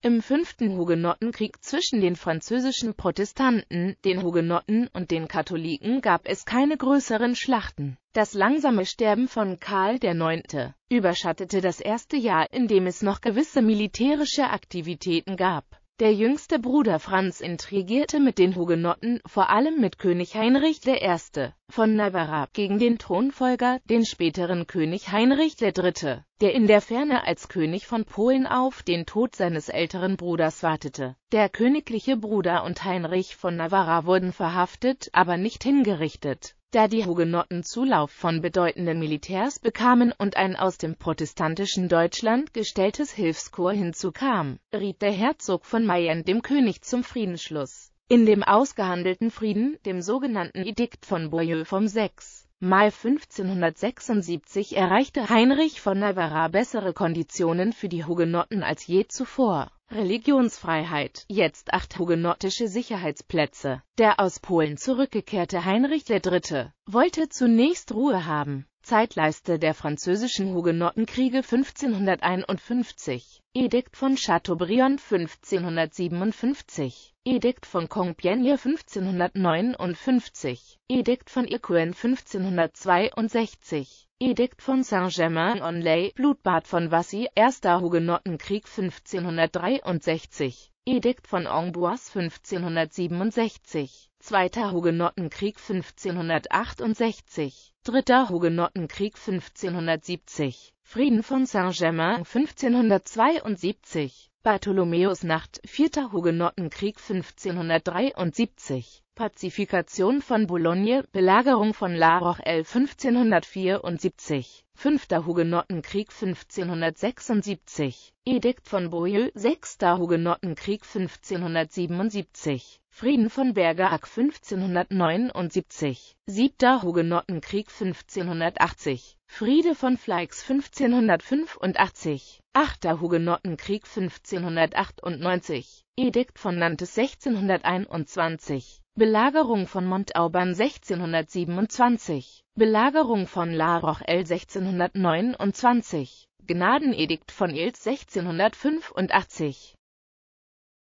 Im fünften Hugenottenkrieg zwischen den französischen Protestanten, den Hugenotten und den Katholiken gab es keine größeren Schlachten. Das langsame Sterben von Karl IX. überschattete das erste Jahr, in dem es noch gewisse militärische Aktivitäten gab der jüngste Bruder Franz intrigierte mit den Hugenotten, vor allem mit König Heinrich I. von Navarra, gegen den Thronfolger, den späteren König Heinrich III., der in der Ferne als König von Polen auf den Tod seines älteren Bruders wartete. Der königliche Bruder und Heinrich von Navarra wurden verhaftet, aber nicht hingerichtet da die Hugenotten Zulauf von bedeutenden Militärs bekamen und ein aus dem protestantischen Deutschland gestelltes Hilfskorps hinzukam, riet der Herzog von Mayen dem König zum Friedensschluss. In dem ausgehandelten Frieden, dem sogenannten Edikt von Boyeux vom 6. Mai 1576 erreichte Heinrich von Navarra bessere Konditionen für die Hugenotten als je zuvor. Religionsfreiheit. Jetzt acht hugenottische Sicherheitsplätze. Der aus Polen zurückgekehrte Heinrich III. wollte zunächst Ruhe haben. Zeitleiste der französischen Hugenottenkriege 1551. Edikt von Chateaubriand 1557. Edikt von Compiègne 1559, Edikt von Écouen 1562, Edikt von Saint-Germain-en-Laye, Blutbad von Vassy, Erster Hugenottenkrieg 1563, Edikt von Amboise 1567, Zweiter Hugenottenkrieg 1568, Dritter Hugenottenkrieg 1570 Frieden von Saint-Germain 1572, Bartholomäus Nacht, Vierter Hugenottenkrieg 1573, Pazifikation von Boulogne, Belagerung von La Rochelle 1574, Fünfter Hugenottenkrieg 1576, Edikt von Beaulieu, Sechster Hugenottenkrieg 1577, Frieden von Bergerac 1579, Siebter Hugenottenkrieg 1580, Friede von Fleix 1585, Achter Hugenottenkrieg 1598, Edikt von Nantes 1621, Belagerung von Montauban 1627, Belagerung von La Rochelle 1629, Gnadenedikt von Ilz 1685